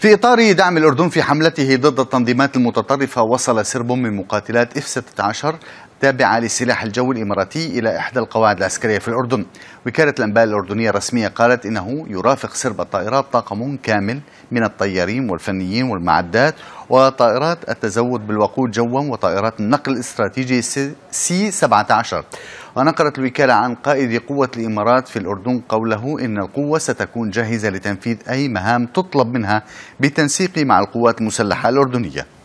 في إطار دعم الأردن في حملته ضد التنظيمات المتطرفة وصل سرب من مقاتلات F-16 تابعة لسلاح الجو الإماراتي إلى إحدى القواعد العسكرية في الأردن وكالة الأنباء الأردنية الرسمية قالت إنه يرافق سرب الطائرات طاقم كامل من الطيارين والفنيين والمعدات وطائرات التزود بالوقود جوا وطائرات النقل الاستراتيجي سي 17 ونقلت الوكالة عن قائد قوة الإمارات في الأردن قوله إن القوة ستكون جاهزة لتنفيذ أي مهام تطلب منها بالتنسيق مع القوات المسلحة الأردنية